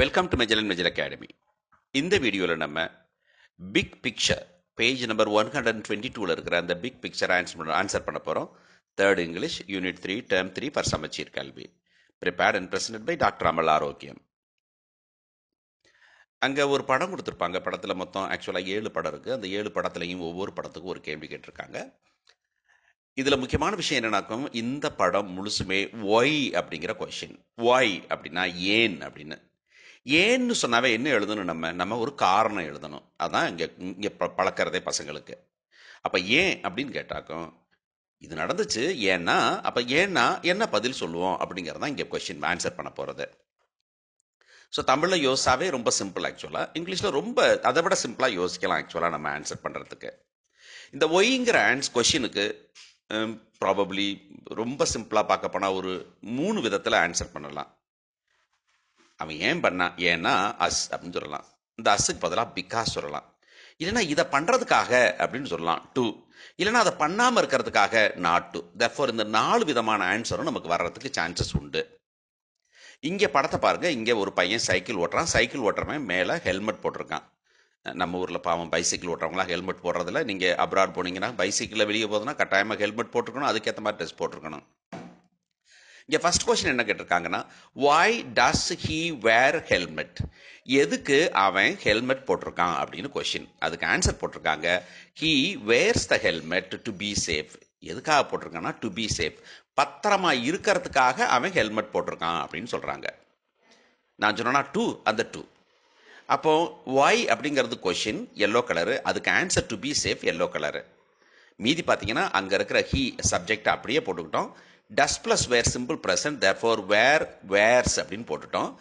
Welcome to Mejal and Mejal academy இந்த வீடியோவில் நம்ம big picture page number one hundred and twenty டூவில் இருக்கிற அந்த பிக் பிக்சர் ஆன்சர் ஆன்சர் பண்ண போகிறோம் third English unit three term three for Samacheer Kalvi prepared and present by doctor Amal Arockiam அங்கே ஒரு படம் கொடுத்துருப்பாங்க படத்தில் மொத்தம் ஆக்சுவலாக ஏழு படம் இருக்குது அந்த ஏழு படத்துலையும் ஒவ்வொரு படத்துக்கும் ஒரு கேள்வி கேட்டிருக்காங்க இதில் முக்கியமான விஷயம் என்னென்னாக்கும் இந்த படம் முழுசுமே ஒய் அப்படிங்கிற கொஷின் ஒய் அப்படின்னா ஏன் அப்படின்னு ஏன்னு சொன்னாவே என்ன எழுதணும் நம்ம நம்ம ஒரு காரணம் எழுதணும் அதான் இங்கே இங்கே பழக்கிறதே பசங்களுக்கு அப்போ ஏன் அப்படின்னு கேட்டாக்கும் இது நடந்துச்சு ஏன்னா அப்போ ஏன்னா என்ன பதில் சொல்லுவோம் அப்படிங்கிறதான் இங்கே கொஸ்டின் ஆன்சர் பண்ண போகிறது ஸோ தமிழில் யோசாவே ரொம்ப சிம்பிள் ஆக்சுவலாக இங்கிலீஷில் ரொம்ப அதை விட சிம்பிளாக யோசிக்கலாம் ஆக்சுவலாக நம்ம ஆன்சர் பண்ணுறதுக்கு இந்த ஒய்ங்கிற ஆன்ஸ் கொஷினுக்கு ப்ராபப்ளி ரொம்ப சிம்பிளாக பார்க்க போனால் ஒரு மூணு விதத்தில் ஆன்சர் பண்ணலாம் அவன் ஏன் பண்ணான் ஏன்னா அஸ் அப்படின்னு சொல்லலாம் இந்த அஸ்ஸுக்கு பதிலாக பிகாஸ் சொல்லலாம் இல்லைன்னா இதை பண்ணுறதுக்காக அப்படின்னு சொல்லலாம் டூ இல்லைன்னா அதை பண்ணாமல் இருக்கிறதுக்காக நாட் டூ தஃபோர் இந்த நாலு விதமான ஆன்சரும் நமக்கு வர்றதுக்கு சான்சஸ் உண்டு இங்கே படத்தை பாருங்கள் இங்கே ஒரு பையன் சைக்கிள் ஓட்டுறான் சைக்கிள் ஓட்டுறவன் மேலே ஹெல்மெட் போட்டிருக்கான் நம்ம ஊரில் பாவம் பைசைக்கிள் ஓட்டுறவங்களா ஹெல்மெட் போடுறதில்ல நீங்கள் அப்ராட் போனீங்கன்னா பைசைக்கிளில் வெளியே போதுன்னா கட்டாயமாக ஹெல்மெட் போட்டுருக்கணும் அதுக்கேற்ற மாதிரி ட்ரெஸ் போட்டிருக்கணும் இங்கே ஃபஸ்ட் கொஸ்டின் என்ன கேட்டிருக்காங்கன்னா வாய் டஸ் ஹீ வேர் ஹெல்மெட் எதுக்கு அவன் ஹெல்மெட் போட்டிருக்கான் அப்படின்னு கொஷின் அதுக்கு ஆன்சர் போட்டிருக்காங்க he wears the helmet to be safe எதுக்காக போட்டிருக்கான்னா டு பி சேஃப் பத்திரமா இருக்கிறதுக்காக அவன் ஹெல்மெட் போட்டிருக்கான் அப்படின்னு சொல்கிறாங்க நான் சொன்னேன்னா டூ அந்த டூ அப்போ ஒய் அப்படிங்கிறது கொஷின் எல்லோ கலரு அதுக்கு answer to be safe yellow colour மீதி பார்த்தீங்கன்னா அங்கே இருக்கிற ஹீ சப்ஜெக்ட் அப்படியே போட்டுக்கிட்டோம் does plus wear simple present therefore wear wears அப்படின்னு போட்டுட்டோம்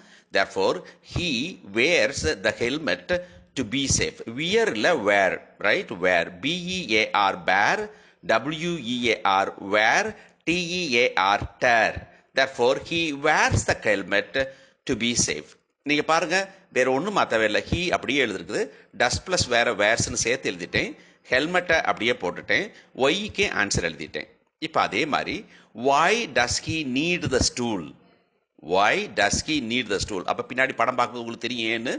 for he wears the helmet to be safe wear இல்லை wear right wear B E A R bear W E A R wear D E A R dear therefore he wears the helmet to be safe நீங்கள் பாருங்கள் வேறு ஒன்றும் மாற்றவே இல்லை he அப்படியே எழுதிருக்குது டஸ் ப்ளஸ் வேறு வேர்ஸ்ன்னு சேர்த்து எழுதிட்டேன் ஹெல்மெட்டை அப்படியே போட்டுட்டேன் ஒய்க்கு ஆன்சர் எழுதிட்டேன் இப்போ அதே மாதிரி why does need the stool why does need the stool அப்போ பின்னாடி படம் பார்க்கும்போது உங்களுக்கு தெரியும் ஏன்னு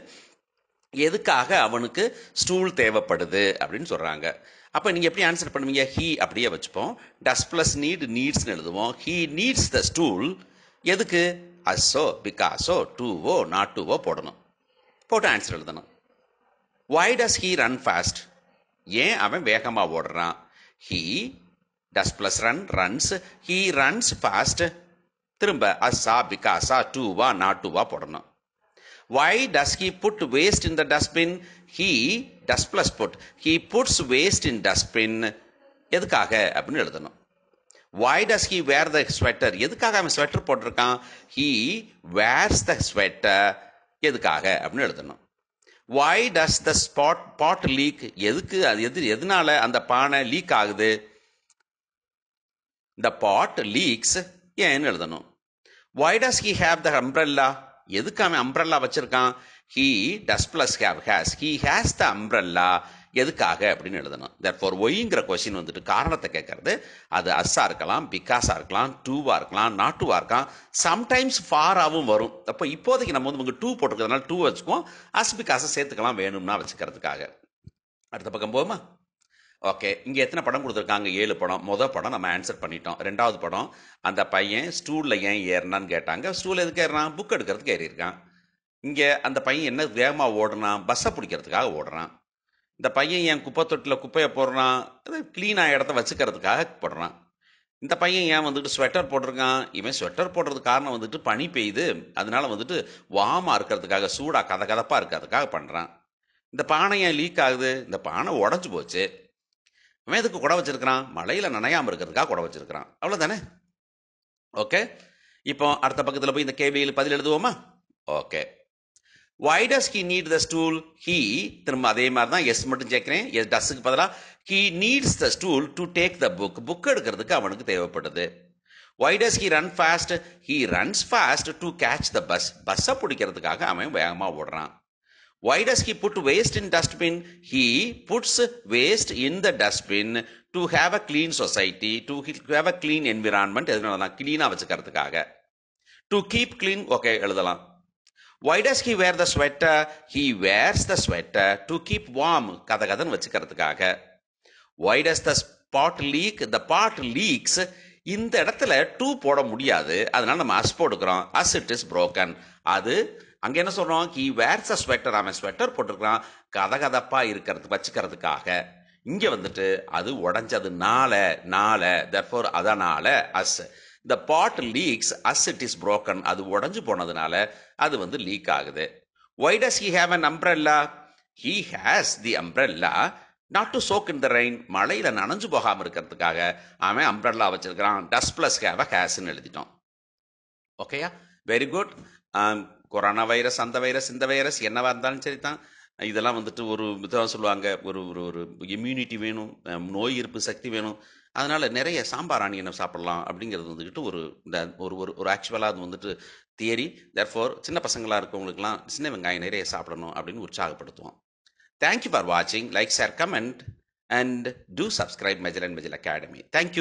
எதுக்காக அவனுக்கு ஸ்டூல் தேவைப்படுது அப்படின்னு சொல்கிறாங்க அப்போ நீங்கள் எப்படி ஆன்சர் பண்ணுவீங்க ஹீ அப்படியே வச்சுப்போம் டஸ் ப்ளஸ் நீட் நீட்ஸ்னு எழுதுவோம் ஹீ நீட்ஸ் த ஸ்டூல் எதுக்கு அஸ்ஸோ பிகாஸோ டூவோ நாட் டூவோ போடணும் போட்டு ஆன்சர் எழுதணும் why does he run fast ஏன் அவன் வேகமாக ஓடுறான் he does plus run runs he runs fast திரும்ப அஸ்ஸா பிகாஸா டூவா நாட் டூவா போடணும் why does he put waste in the dustbin he does plus put he puts waste in dustbin எதுக்காக அப்படின்னு எழுதணும் why does he where the sweater எதுக்காக அவன் ஸ்வெட்டர் போட்டிருக்கான் ஹீ வேர்ஸ் த ஸ்வெட்டர் எதுக்காக அப்படின்னு எழுதணும் why does the spot pot league எதுக்கு அது எது எதனால அந்த பானை லீக் ஆகுது த பாட் லீக்ஸ் ஏன்னு எழுதணும் why does he have the umbrella எதுக்கு அவன் அம்ப்ரல்லா வச்சிருக்கான் he does plus have has he has the umbrella எதுக்காக அப்படின்னு எழுதணும் தட் ஃபார் ஒய்ங்கிற கொஸ்டின் வந்துட்டு காரணத்தை கேட்கறது அது அஸ்ஸாக இருக்கலாம் பிகாஸாக இருக்கலாம் டூவாக இருக்கலாம் நாட் இருக்கலாம் சம்டைம்ஸ் ஃபாராகவும் வரும் அப்போ இப்போதைக்கு நம்ம வந்து உங்களுக்கு டூ போட்டிருக்கிறதுனால டூ வச்சுக்குவோம் அஸ் பிகாஸை சேர்த்துக்கலாம் வேணும்னா வச்சுக்கிறதுக்காக அடுத்த பக்கம் போகுமா ஓகே இங்கே எத்தனை படம் கொடுத்துருக்காங்க ஏழு படம் மொதல் படம் நம்ம ஆன்சர் பண்ணிட்டோம் ரெண்டாவது படம் அந்த பையன் ஸ்டூலில் ஏன் ஏறினான்னு கேட்டாங்க ஸ்டூலில் எதுக்கு ஏறினான் புக் எடுக்கிறதுக்கு ஏறியிருக்கான் இங்கே அந்த பையன் என்ன வேகமாக ஓடுறான் பஸ்ஸை பிடிக்கிறதுக்காக ஓடுறான் இந்த பையன் என் குப்பை தொட்டில் குப்பையை போடுறான் க்ளீனாக இடத்த வச்சுக்கிறதுக்காக போடுறான் இந்த பையன் ஏன் வந்துட்டு ஸ்வெட்டர் போட்டிருக்கான் இவன் ஸ்வெட்டர் போடுறது காரணம் வந்துட்டு பனி பெய்யுது அதனால வந்துட்டு வாமாக இருக்கிறதுக்காக சூடாக கதகதப்பாக இருக்கிறதுக்காக பண்ணுறான் இந்த பானை ஏன் லீக் ஆகுது இந்த பானை உடஞ்சி போச்சு இவன் எதுக்கு குடை வச்சிருக்கிறான் மழையில் நனையாமல் இருக்கிறதுக்காக குடை வச்சிருக்கிறான் அவ்வளோதானே ஓகே இப்போ அடுத்த பக்கத்தில் போய் இந்த கேள்வியில் பதில் எழுதுவோமா okay why does he need the stool he திரும்ப அதே மாதிரி தான் எஸ் மட்டும் கேட்குறேன் எஸ் டஸ்ஸுக்கு பதிலாக he needs the stool to take the book book எடுக்கிறதுக்கு அவனுக்கு தேவைப்படுது why does he run fast he runs fast to catch the bus பஸ்ஸை பிடிக்கிறதுக்காக அவன் வேகமாக ஓடுறான் Why does he put waste in dustbin? He puts waste in the dustbin to have a clean society, to have a clean environment, clean-ஆ வச்சுக்கிறதுக்காக. To keep clean, okay, எழுதலாம். Why does he wear the sweater? He wears the sweater to keep warm, கதகதன் வச்சுக்கிறதுக்காக. Why does the pot leak? The pot leaks. இந்த இடத்துல two போட முடியாது அதனால நம்ம as போட்டுக்கிறோம் as it is broken அது அங்கே என்ன சொல்கிறோம் ஹீ வேர்ஸ் அ ஸ்வெட்டர் அவன் ஸ்வெட்டர் போட்டிருக்கிறான் கதகதப்பாக இருக்கிறது வச்சுக்கிறதுக்காக இங்கே வந்துட்டு அது உடஞ்சதுனால நால தர்ஃபோர் அதனால் as the pot leaks as it is broken அது உடஞ்சு போனதுனால அது வந்து லீக் ஆகுது why does he have an umbrella he has the umbrella not to soak in the rain மழையில் நனைஞ்சு போகாமல் இருக்கிறதுக்காக அவன் அம்ப்ரெல்லா வச்சிருக்கிறான் டஸ் ப்ளஸ் ஹேவ் ஹேஸ்ன்னு எழுதிட்டோம் ஓகேயா வெரி குட் கொரோனா வைரஸ் அந்த வைரஸ் இந்த வைரஸ் என்னவா இருந்தாலும் சரி தான் இதெல்லாம் வந்துட்டு ஒரு இதான் சொல்லுவாங்க ஒரு ஒரு ஒரு இம்யூனிட்டி வேணும் நோய் எதிர்ப்பு சக்தி வேணும் அதனால் நிறைய சாம்பார் என்ன சாப்பிடலாம் அப்படிங்கிறது வந்துக்கிட்டு ஒரு இந்த ஒரு ஒரு ஒரு ஆக்சுவலாக அது வந்துட்டு தியரி ஃபோர் சின்ன பசங்களாக இருக்கவங்களுக்குலாம் சின்ன வெங்காயம் நிறைய சாப்பிடணும் அப்படின்னு உற்சாகப்படுத்துவோம் தேங்க்யூ ஃபார் வாட்சிங் like share comment and do subscribe Mejal and Mejal academy thank you